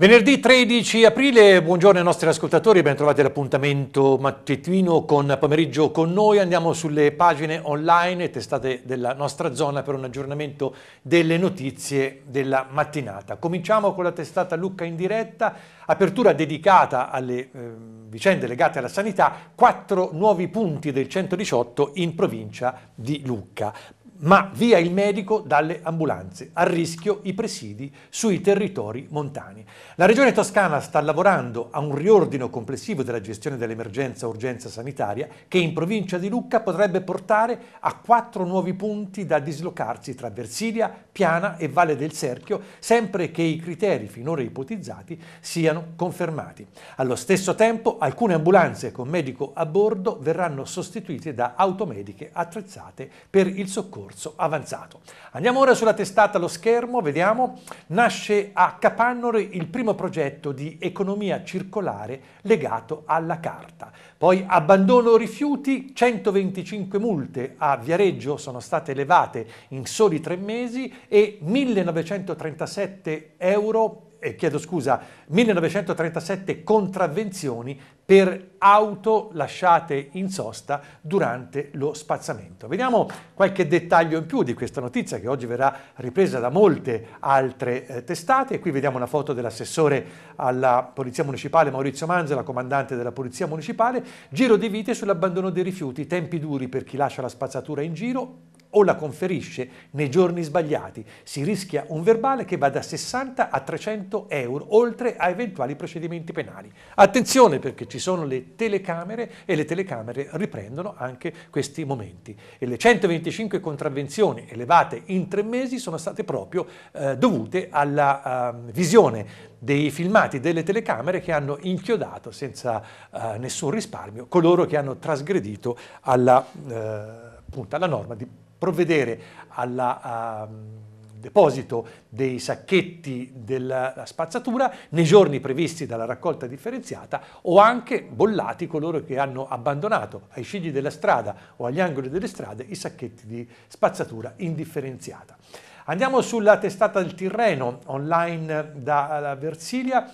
Venerdì 13 aprile, buongiorno ai nostri ascoltatori, ben trovati all'appuntamento mattutino con pomeriggio con noi. Andiamo sulle pagine online testate della nostra zona per un aggiornamento delle notizie della mattinata. Cominciamo con la testata Lucca in diretta, apertura dedicata alle eh, vicende legate alla sanità, quattro nuovi punti del 118 in provincia di Lucca ma via il medico dalle ambulanze, a rischio i presidi sui territori montani. La Regione Toscana sta lavorando a un riordino complessivo della gestione dell'emergenza-urgenza sanitaria che in provincia di Lucca potrebbe portare a quattro nuovi punti da dislocarsi tra Versilia, Piana e Valle del Serchio, sempre che i criteri finora ipotizzati siano confermati. Allo stesso tempo alcune ambulanze con medico a bordo verranno sostituite da automediche attrezzate per il soccorso corso avanzato. Andiamo ora sulla testata allo schermo, vediamo. Nasce a Capannore il primo progetto di economia circolare legato alla carta. Poi abbandono rifiuti, 125 multe a Viareggio sono state elevate in soli tre mesi e 1937 euro eh, chiedo scusa, 1937 contravvenzioni per auto lasciate in sosta durante lo spazzamento. Vediamo qualche dettaglio in più di questa notizia che oggi verrà ripresa da molte altre eh, testate. Qui vediamo una foto dell'assessore alla Polizia Municipale Maurizio Manzela, comandante della Polizia Municipale, giro di vite sull'abbandono dei rifiuti, tempi duri per chi lascia la spazzatura in giro, o la conferisce nei giorni sbagliati. Si rischia un verbale che va da 60 a 300 euro, oltre a eventuali procedimenti penali. Attenzione perché ci sono le telecamere e le telecamere riprendono anche questi momenti. E le 125 contravvenzioni elevate in tre mesi sono state proprio eh, dovute alla eh, visione dei filmati delle telecamere che hanno inchiodato senza eh, nessun risparmio coloro che hanno trasgredito alla, eh, appunto, alla norma di provvedere al ehm, deposito dei sacchetti della spazzatura nei giorni previsti dalla raccolta differenziata o anche bollati coloro che hanno abbandonato ai scigli della strada o agli angoli delle strade i sacchetti di spazzatura indifferenziata. Andiamo sulla testata del Tirreno online da Versilia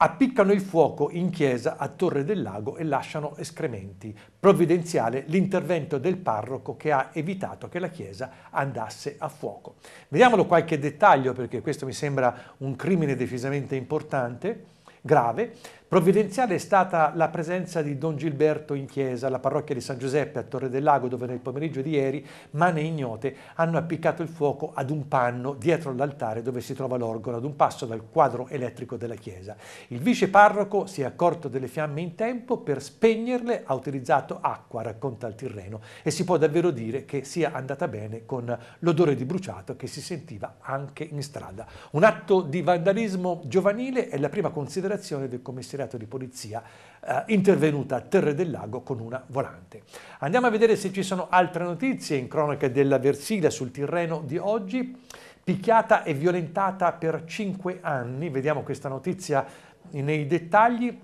appiccano il fuoco in chiesa a Torre del Lago e lasciano escrementi. Provvidenziale l'intervento del parroco che ha evitato che la chiesa andasse a fuoco. Vediamolo qualche dettaglio perché questo mi sembra un crimine decisamente importante, grave. Provvidenziale è stata la presenza di Don Gilberto in chiesa alla parrocchia di San Giuseppe a Torre del Lago dove nel pomeriggio di ieri mani ignote hanno appiccato il fuoco ad un panno dietro l'altare dove si trova l'organo ad un passo dal quadro elettrico della chiesa. Il vice parroco si è accorto delle fiamme in tempo per spegnerle ha utilizzato acqua racconta il Tirreno e si può davvero dire che sia andata bene con l'odore di bruciato che si sentiva anche in strada. Un atto di vandalismo giovanile è la prima considerazione del commissario commissariato di polizia eh, intervenuta a Terre del Lago con una volante. Andiamo a vedere se ci sono altre notizie in cronaca della Versilia sul Tirreno di oggi. Picchiata e violentata per cinque anni, vediamo questa notizia nei dettagli.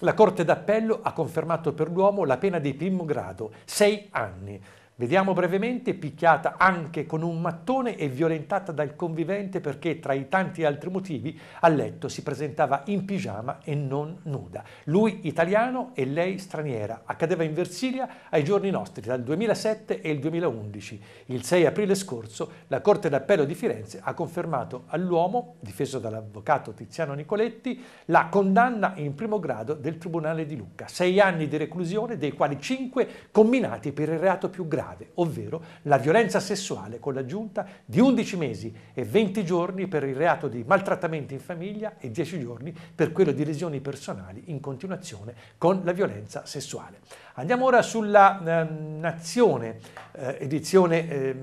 La Corte d'Appello ha confermato per l'uomo la pena di primo grado, sei anni. Vediamo brevemente, picchiata anche con un mattone e violentata dal convivente perché tra i tanti altri motivi a letto si presentava in pigiama e non nuda. Lui italiano e lei straniera. Accadeva in Versilia ai giorni nostri, dal 2007 e il 2011. Il 6 aprile scorso la Corte d'Appello di Firenze ha confermato all'uomo, difeso dall'avvocato Tiziano Nicoletti, la condanna in primo grado del Tribunale di Lucca. Sei anni di reclusione, dei quali cinque combinati per il reato più grave grave, ovvero la violenza sessuale con l'aggiunta di 11 mesi e 20 giorni per il reato di maltrattamenti in famiglia e 10 giorni per quello di lesioni personali in continuazione con la violenza sessuale. Andiamo ora sulla eh, Nazione, eh, edizione... Eh,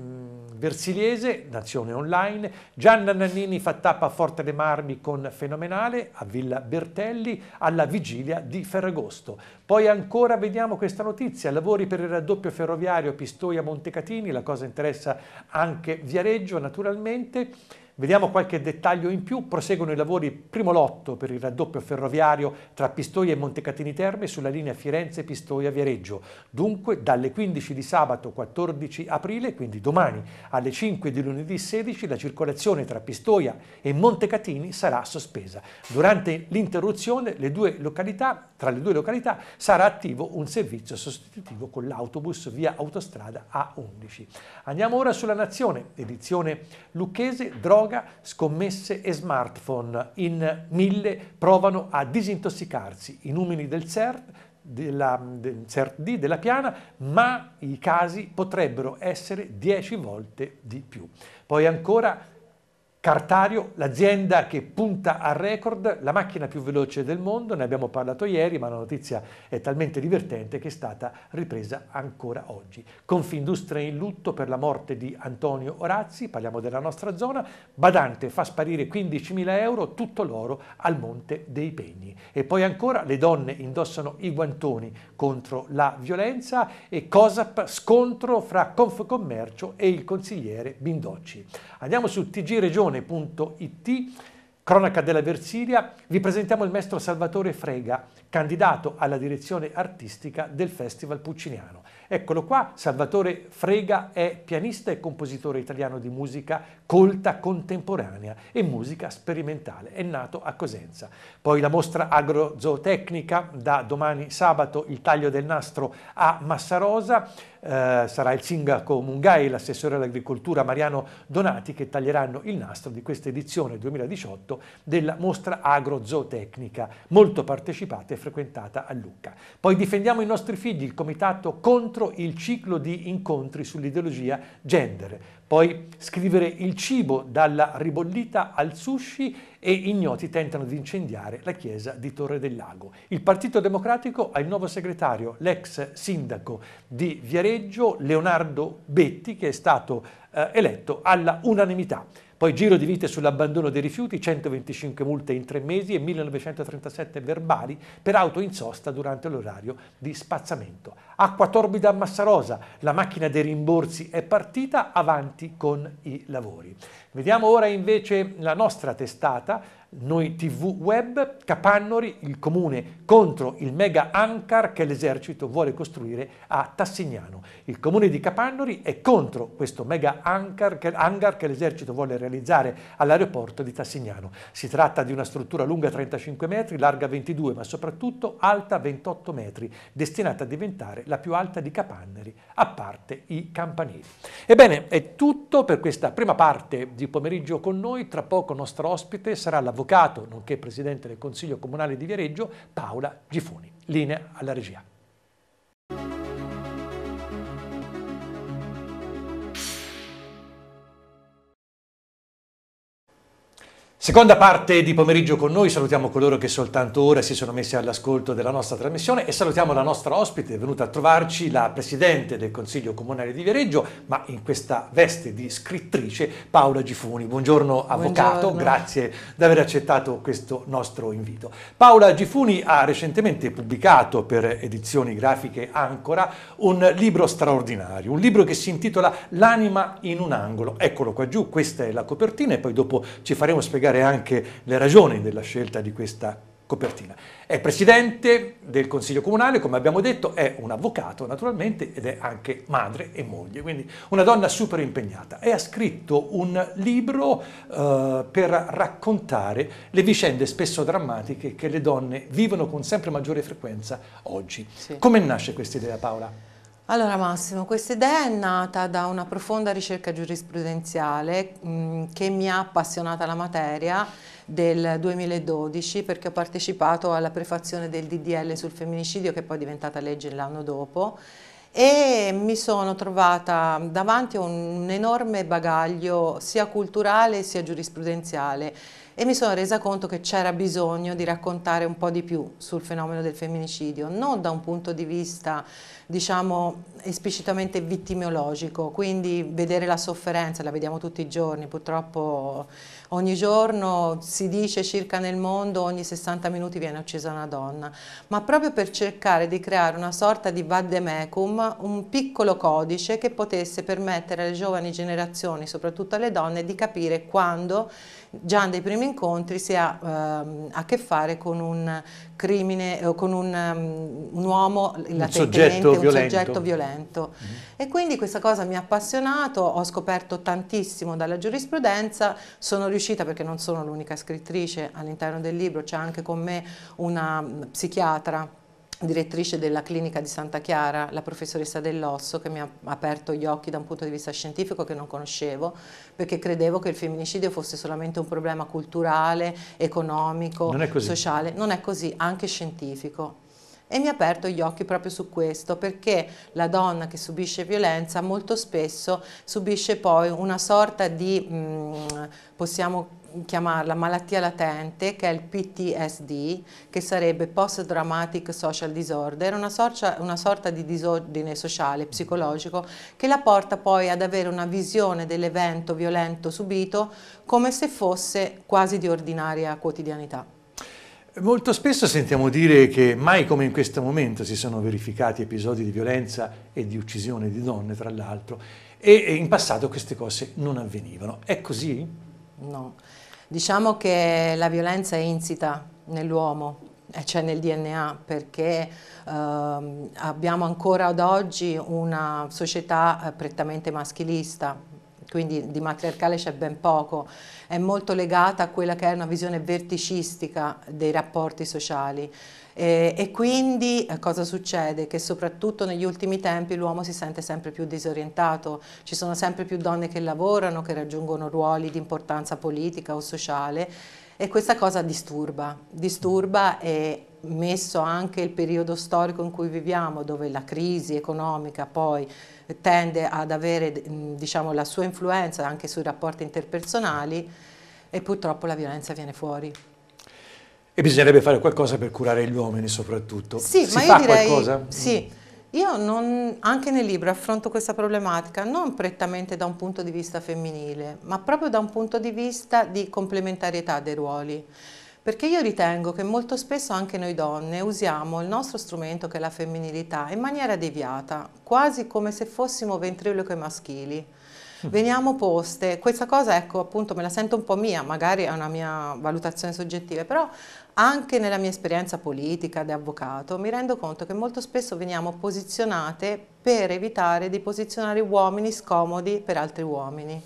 Versiliese, Nazione Online, Gianna Nannini fa tappa a Forte dei Marmi con Fenomenale, a Villa Bertelli, alla vigilia di Ferragosto. Poi ancora vediamo questa notizia, lavori per il raddoppio ferroviario Pistoia-Montecatini, la cosa interessa anche Viareggio naturalmente, Vediamo qualche dettaglio in più, proseguono i lavori primo lotto per il raddoppio ferroviario tra Pistoia e Montecatini Terme sulla linea Firenze-Pistoia-Viareggio. Dunque dalle 15 di sabato 14 aprile, quindi domani, alle 5 di lunedì 16 la circolazione tra Pistoia e Montecatini sarà sospesa. Durante l'interruzione le località, tra le due località sarà attivo un servizio sostitutivo con l'autobus via autostrada A11. Andiamo ora sulla Nazione, edizione lucchese, droga droga, scommesse e smartphone. In mille provano a disintossicarsi. I numeri del CERT della, del CERT-D della piana, ma i casi potrebbero essere 10 volte di più. Poi ancora Cartario, l'azienda che punta al record, la macchina più veloce del mondo, ne abbiamo parlato ieri, ma la notizia è talmente divertente che è stata ripresa ancora oggi. Confindustria in lutto per la morte di Antonio Orazzi, parliamo della nostra zona, Badante fa sparire 15.000 euro, tutto l'oro al Monte dei Pegni. E poi ancora le donne indossano i guantoni contro la violenza e COSAP scontro fra Confcommercio e il consigliere Bindocci. Andiamo su TG Regione radiotelevisione.it Cronaca della Versilia, vi presentiamo il maestro Salvatore Frega, candidato alla direzione artistica del Festival Pucciniano. Eccolo qua, Salvatore Frega è pianista e compositore italiano di musica colta contemporanea e musica sperimentale. È nato a Cosenza. Poi la mostra agrozootecnica da domani sabato il taglio del nastro a Massarosa. Eh, sarà il sindaco Mungai e l'assessore all'agricoltura Mariano Donati che taglieranno il nastro di questa edizione 2018 della mostra agrozootecnica, molto partecipata e frequentata a Lucca. Poi difendiamo i nostri figli, il comitato contro 4 il ciclo di incontri sull'ideologia gender, poi scrivere il cibo dalla ribollita al sushi e ignoti tentano di incendiare la chiesa di Torre del Lago. Il Partito Democratico ha il nuovo segretario, l'ex sindaco di Viareggio, Leonardo Betti, che è stato eh, eletto alla unanimità. Poi giro di vite sull'abbandono dei rifiuti, 125 multe in tre mesi e 1937 verbali per auto in sosta durante l'orario di spazzamento. Acqua torbida a Massarosa, la macchina dei rimborsi è partita avanti con i lavori. Vediamo ora invece la nostra testata, noi TV Web, Capannori, il comune contro il mega Ankar che l'esercito vuole costruire a Tassignano. Il comune di Capannori è contro questo mega Ankar che, l'esercito vuole realizzare all'aeroporto di Tassignano. Si tratta di una struttura lunga 35 metri, larga 22 ma soprattutto alta 28 metri, destinata a diventare la più alta di Capannori, a parte i campanili. Ebbene, è tutto per questa prima parte di pomeriggio con noi, tra poco nostro ospite sarà la avvocato, nonché presidente del Consiglio Comunale di Viareggio, Paola Gifoni. Linea alla regia. Seconda parte di pomeriggio con noi, salutiamo coloro che soltanto ora si sono messi all'ascolto della nostra trasmissione e salutiamo la nostra ospite, è venuta a trovarci la Presidente del Consiglio Comunale di Viareggio, ma in questa veste di scrittrice Paola Gifuni. Buongiorno Avvocato, Buongiorno. grazie di aver accettato questo nostro invito. Paola Gifuni ha recentemente pubblicato per edizioni grafiche Ancora un libro straordinario, un libro che si intitola L'anima in un angolo. Eccolo qua giù, questa è la copertina e poi dopo ci faremo spiegare spiegare anche le ragioni della scelta di questa copertina. È presidente del Consiglio Comunale, come abbiamo detto, è un avvocato naturalmente ed è anche madre e moglie, quindi una donna super impegnata e ha scritto un libro eh, per raccontare le vicende spesso drammatiche che le donne vivono con sempre maggiore frequenza oggi. Sì. Come nasce questa idea Paola? Allora Massimo, questa idea è nata da una profonda ricerca giurisprudenziale mh, mm, che mi ha appassionata la materia del 2012 perché ho partecipato alla prefazione del DDL sul femminicidio che poi è diventata legge l'anno dopo e mi sono trovata davanti a un enorme bagaglio sia culturale sia giurisprudenziale e mi sono resa conto che c'era bisogno di raccontare un po' di più sul fenomeno del femminicidio, non da un punto di vista diciamo esplicitamente vittimiologico, quindi vedere la sofferenza, la vediamo tutti i giorni, purtroppo ogni giorno si dice circa nel mondo ogni 60 minuti viene uccisa una donna, ma proprio per cercare di creare una sorta di vademecum, un piccolo codice che potesse permettere alle giovani generazioni, soprattutto alle donne, di capire quando già nei primi incontri si ha ehm, a che fare con un crimine, eh, con un, um, un uomo un soggetto, un soggetto violento. Mm. E quindi questa cosa mi ha appassionato, ho scoperto tantissimo dalla giurisprudenza, sono riuscita, perché non sono l'unica scrittrice all'interno del libro, c'è anche con me una mm, psichiatra direttrice della clinica di Santa Chiara, la professoressa Dell'Osso, che mi ha aperto gli occhi da un punto di vista scientifico che non conoscevo, perché credevo che il femminicidio fosse solamente un problema culturale, economico, non sociale. Non è così, anche scientifico e mi ha aperto gli occhi proprio su questo perché la donna che subisce violenza molto spesso subisce poi una sorta di, mm, possiamo chiamarla malattia latente che è il PTSD che sarebbe Post Dramatic Social Disorder, una, sorcia, una sorta di disordine sociale psicologico che la porta poi ad avere una visione dell'evento violento subito come se fosse quasi di ordinaria quotidianità. Molto spesso sentiamo dire che mai come in questo momento si sono verificati episodi di violenza e di uccisione di donne, tra l'altro, e in passato queste cose non avvenivano. È così? No. Diciamo che la violenza è insita nell'uomo, eh, cioè nel DNA, perché ehm, abbiamo ancora ad oggi una società eh, prettamente maschilista, quindi di matriarcale c'è ben poco, è molto legata a quella che è una visione verticistica dei rapporti sociali. Eh, e quindi eh, cosa succede? Che soprattutto negli ultimi tempi l'uomo si sente sempre più disorientato, ci sono sempre più donne che lavorano, che raggiungono ruoli di importanza politica o sociale e questa cosa disturba, disturba e messo anche il periodo storico in cui viviamo, dove la crisi economica poi tende ad avere mm, diciamo, la sua influenza anche sui rapporti interpersonali e purtroppo la violenza viene fuori. E bisognerebbe fare qualcosa per curare gli uomini soprattutto. Sì, si ma io direi, qualcosa? Sì, mm. io non, anche nel libro affronto questa problematica non prettamente da un punto di vista femminile, ma proprio da un punto di vista di complementarietà dei ruoli. Perché io ritengo che molto spesso anche noi donne usiamo il nostro strumento che è la femminilità in maniera deviata, quasi come se fossimo ventriloqui maschili. Mm. Veniamo poste, questa cosa ecco appunto me la sento un po' mia, magari è una mia valutazione soggettiva, però anche nella mia esperienza politica di avvocato mi rendo conto che molto spesso veniamo posizionate per evitare di posizionare uomini scomodi per altri uomini.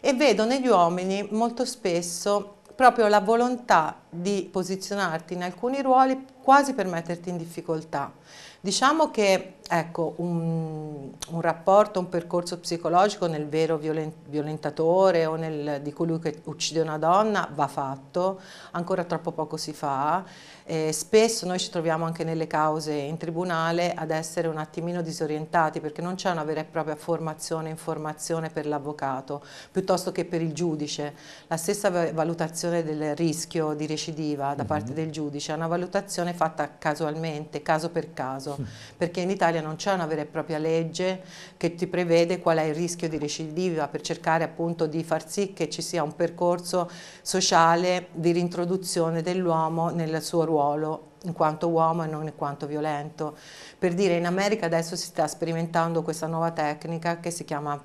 E vedo negli uomini molto spesso proprio la volontà di posizionarti in alcuni ruoli quasi per metterti in difficoltà. Diciamo che ecco, un, un, rapporto, un percorso psicologico nel vero violentatore o nel, di colui che uccide una donna va fatto, ancora troppo poco si fa. E spesso noi ci troviamo anche nelle cause in tribunale ad essere un attimino disorientati perché non c'è una vera e propria formazione, informazione per l'avvocato piuttosto che per il giudice. La stessa valutazione del rischio di recidiva da mhm. parte del giudice è una valutazione fatta casualmente, caso per caso, perché in Italia Italia non c'è una vera e propria legge che ti prevede qual è il rischio di recidiva per cercare appunto di far sì che ci sia un percorso sociale di rintroduzione dell'uomo nel suo ruolo in quanto uomo e non in quanto violento. Per dire in America adesso si sta sperimentando questa nuova tecnica che si chiama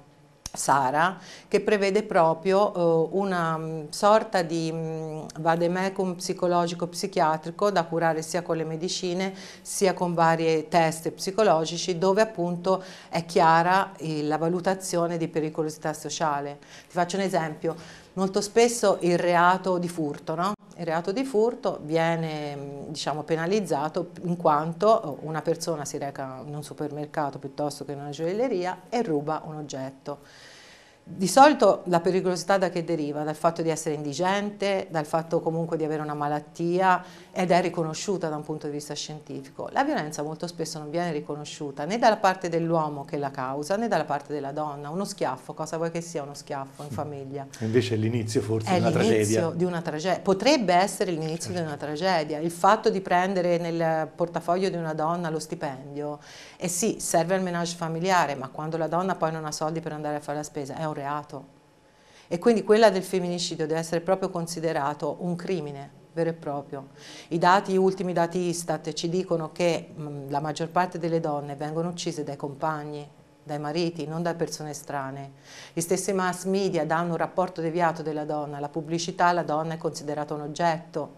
Sara che prevede proprio eh, una mm, sorta di mh, mm, vademecum psicologico-psichiatrico da curare sia con le medicine sia con vari test psicologici dove appunto è chiara eh, la valutazione di pericolosità sociale. Ti faccio un esempio, molto spesso il reato di furto, no? il reato di furto viene mm, diciamo, penalizzato in quanto oh, una persona si reca in un supermercato piuttosto che in una gioielleria e ruba un oggetto. Di solito la pericolosità da che deriva? Dal fatto di essere indigente, dal fatto comunque di avere una malattia ed è riconosciuta da un punto di vista scientifico. La violenza molto spesso non viene riconosciuta né dalla parte dell'uomo che la causa né dalla parte della donna. Uno schiaffo, cosa vuoi che sia uno schiaffo in mm. famiglia? Invece è l'inizio forse è di una tragedia. Di una tragedia. potrebbe essere l'inizio di una certo. tragedia. Il fatto di prendere nel portafoglio di una donna lo stipendio, e sì, serve al menage familiare, ma quando la donna poi non ha soldi per andare a fare la spesa è un reato e quindi quella del femminicidio deve essere proprio considerato un crimine vero e proprio. I dati, ultimi dati Istat ci dicono che mh, mm, la maggior parte delle donne vengono uccise dai compagni, dai mariti, non da persone strane. Gli stessi mass media danno un rapporto deviato della donna, la pubblicità, la donna è considerata un oggetto,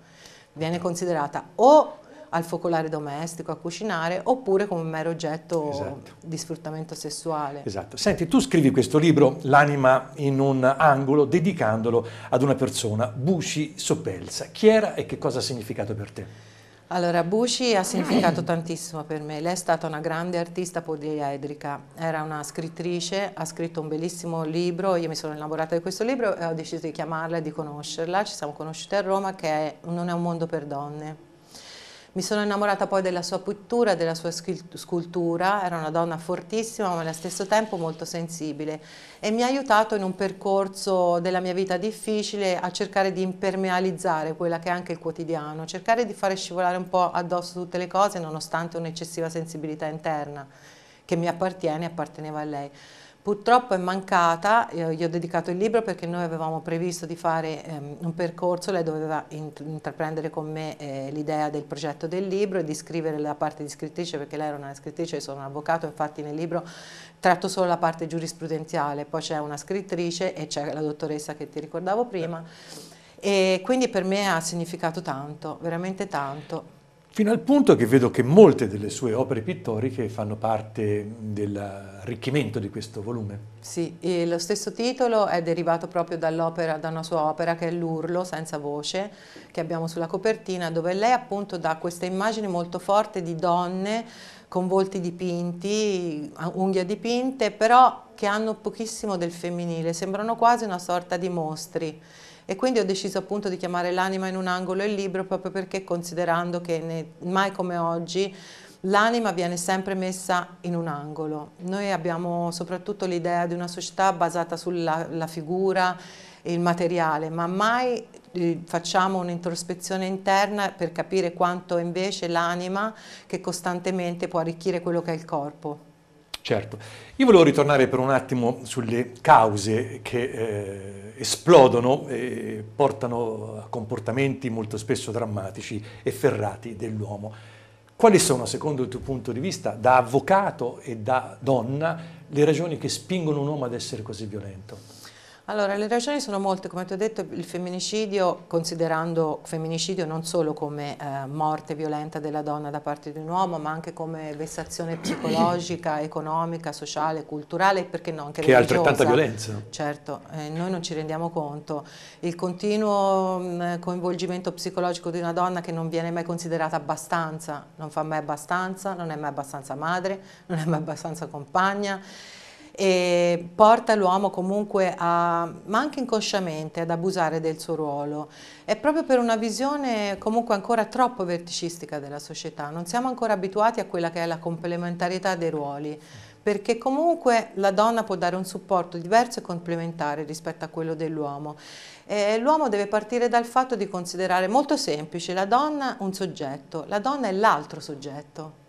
viene considerata o al focolare domestico, a cucinare, oppure come mero oggetto esatto. di sfruttamento sessuale. Esatto. Senti, tu scrivi questo libro, L'anima in un angolo, dedicandolo ad una persona, Bushi Soppelsa. Chi era e che cosa ha significato per te? Allora, Bushi ha significato tantissimo per me. Lei è stata una grande artista poliedrica, era una scrittrice, ha scritto un bellissimo libro, io mi sono innamorata di questo libro e ho deciso di chiamarla e di conoscerla. Ci siamo conosciute a Roma, che è Non è un mondo per donne mi sono innamorata poi della sua pittura, della sua scultura, era una donna fortissima ma allo stesso tempo molto sensibile e mi ha aiutato in un percorso della mia vita difficile a cercare di impermealizzare quella che è anche il quotidiano, cercare di fare scivolare un po' addosso tutte le cose nonostante un'eccessiva sensibilità interna che mi appartiene e apparteneva a lei. Purtroppo è mancata, eh, gli ho dedicato il libro perché noi avevamo previsto di fare ehm, un percorso, lei doveva intraprendere con me eh, l'idea del progetto del libro e di scrivere la parte di scrittrice perché lei era una scrittrice, io sono un avvocato, infatti nel libro tratto solo la parte giurisprudenziale, poi c'è una scrittrice e c'è la dottoressa che ti ricordavo prima certo. e quindi per me ha significato tanto, veramente tanto fino al punto che vedo che molte delle sue opere pittoriche fanno parte dell'arricchimento di questo volume. Sì, lo stesso titolo è derivato proprio dall'opera, da una sua opera che è L'Urlo senza voce, che abbiamo sulla copertina, dove lei appunto dà questa immagine molto forte di donne con volti dipinti, unghie dipinte, però che hanno pochissimo del femminile, sembrano quasi una sorta di mostri. E quindi ho deciso appunto di chiamare l'anima in un angolo il libro proprio perché considerando che ne, mai come oggi l'anima viene sempre messa in un angolo. Noi abbiamo soprattutto l'idea di una società basata sulla figura, il materiale, ma mai eh, facciamo un'introspezione interna per capire quanto è invece l'anima che costantemente può arricchire quello che è il corpo. Certo, io volevo ritornare per un attimo sulle cause che eh, esplodono e portano a comportamenti molto spesso drammatici e ferrati dell'uomo. Quali sono, secondo il tuo punto di vista, da avvocato e da donna, le ragioni che spingono un uomo ad essere così violento? Allora, le ragioni sono molte, come ti ho detto il femminicidio, considerando femminicidio non solo come eh, morte violenta della donna da parte di un uomo, ma anche come vessazione psicologica, economica, sociale, culturale, perché no, anche che religiosa. Che è altrettanta violenza. Certo, eh, noi non ci rendiamo conto. Il continuo mh, mm, coinvolgimento psicologico di una donna che non viene mai considerata abbastanza, non fa mai abbastanza, non è mai abbastanza madre, non è mai abbastanza compagna, e porta l'uomo comunque a, ma anche inconsciamente, ad abusare del suo ruolo. È proprio per una visione comunque ancora troppo verticistica della società, non siamo ancora abituati a quella che è la complementarietà dei ruoli perché comunque la donna può dare un supporto diverso e complementare rispetto a quello dell'uomo. L'uomo deve partire dal fatto di considerare molto semplice la donna un soggetto, la donna è l'altro soggetto.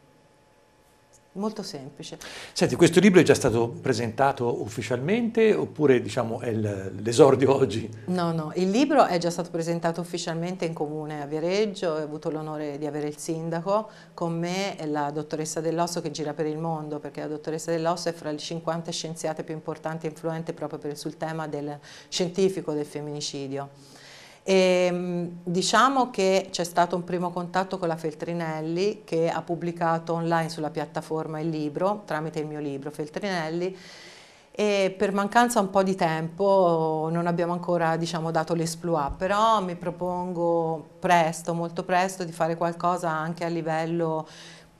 Molto semplice. Senti, questo libro è già stato presentato ufficialmente oppure diciamo, è l'esordio oggi? No, no, il libro è già stato presentato ufficialmente in comune a Viareggio, ho avuto l'onore di avere il sindaco con me e la dottoressa Dell'Osso che gira per il mondo, perché la dottoressa Dell'Osso è fra le 50 scienziate più importanti e influenti proprio per, sul tema del scientifico del femminicidio. E, ehm, diciamo che c'è stato un primo contatto con la Feltrinelli che ha pubblicato online sulla piattaforma il libro tramite il mio libro Feltrinelli e per mancanza un po' di tempo non abbiamo ancora diciamo, dato l'esploit, però mi propongo presto, molto presto, di fare qualcosa anche a livello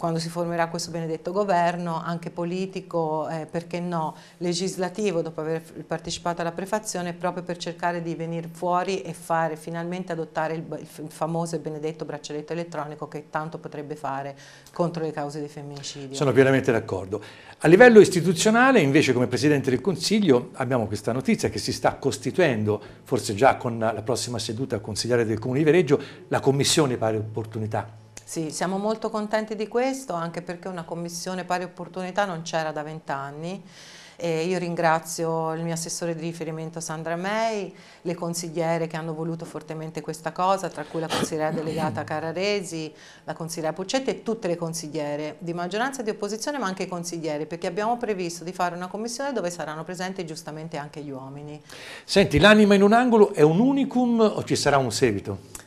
quando si formerà questo benedetto governo, anche politico, eh, perché no, legislativo, dopo aver partecipato alla prefazione, proprio per cercare di venire fuori e fare, finalmente adottare il, il famoso e benedetto braccialetto elettronico che tanto potrebbe fare contro le cause dei femminicidi. Sono pienamente d'accordo. A livello istituzionale, invece, come Presidente del Consiglio, abbiamo questa notizia che si sta costituendo, forse già con la prossima seduta consigliare del Comune di Vereggio, la Commissione Pari Opportunità sì, siamo molto contenti di questo anche perché una commissione pari opportunità non c'era da vent'anni. io ringrazio il mio assessore di riferimento Sandra May, le consigliere che hanno voluto fortemente questa cosa, tra cui la consigliera delegata Cararesi, la consigliera Puccetti e tutte le consigliere di maggioranza e di opposizione, ma anche i consiglieri, perché abbiamo previsto di fare una commissione dove saranno presenti giustamente anche gli uomini. Senti, l'anima in un angolo è un unicum o ci sarà un seguito?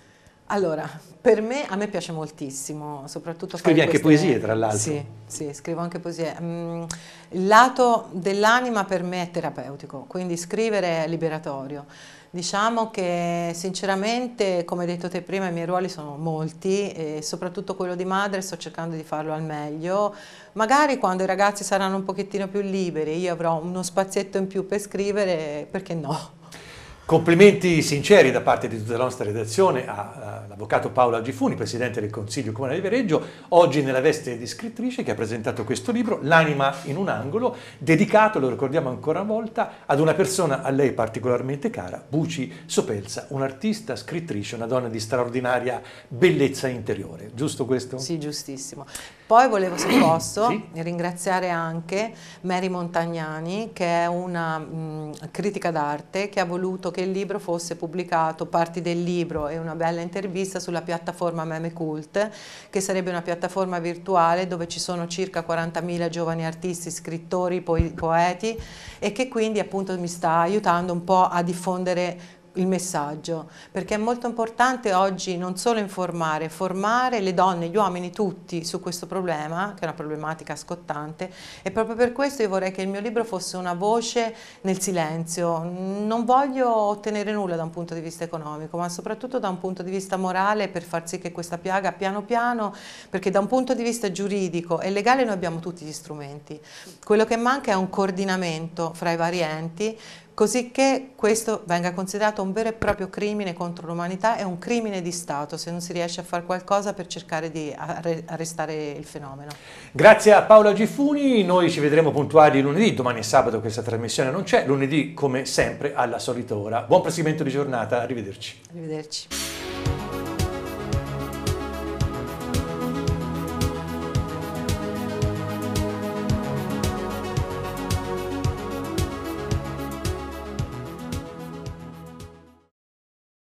Allora, per me, a me piace moltissimo, soprattutto... Scrivi anche queste... poesie, tra l'altro. Sì, sì, scrivo anche poesie. Mm, il lato dell'anima per me è terapeutico, quindi scrivere è liberatorio. Diciamo che sinceramente, come hai detto te prima, i miei ruoli sono molti e soprattutto quello di madre sto cercando di farlo al meglio. Magari quando i ragazzi saranno un pochettino più liberi, io avrò uno spazietto in più per scrivere, perché no? Complimenti sinceri da parte di tutta la nostra redazione all'avvocato Paola Gifuni, presidente del Consiglio Comunale di Viareggio, oggi nella veste di scrittrice che ha presentato questo libro, L'anima in un angolo, dedicato, lo ricordiamo ancora una volta, ad una persona a lei particolarmente cara, Buci Sopelsa, un'artista, scrittrice, una donna di straordinaria bellezza interiore. Giusto questo? Sì, giustissimo. Poi volevo, se posso, sì. ringraziare anche Mary Montagnani, che è una mh, critica d'arte che ha voluto che il libro fosse pubblicato, parti del libro e una bella intervista sulla piattaforma Meme Cult, che sarebbe una piattaforma virtuale dove ci sono circa 40.000 giovani artisti, scrittori, poeti e che quindi appunto mi sta aiutando un po' a diffondere il messaggio, perché è molto importante oggi non solo informare, formare le donne, gli uomini tutti su questo problema, che è una problematica scottante, e proprio per questo io vorrei che il mio libro fosse una voce nel silenzio. Non voglio ottenere nulla da un punto di vista economico, ma soprattutto da un punto di vista morale per far sì che questa piaga piano piano, perché da un punto di vista giuridico e legale noi abbiamo tutti gli strumenti. Quello che manca è un coordinamento fra i vari enti cosicché questo venga considerato un vero e proprio crimine contro l'umanità e un crimine di Stato se non si riesce a fare qualcosa per cercare di arrestare il fenomeno. Grazie a Paola Gifuni, noi ci vedremo puntuali lunedì, domani e sabato questa trasmissione non c'è, lunedì come sempre alla solita ora. Buon proseguimento di giornata, arrivederci. Arrivederci.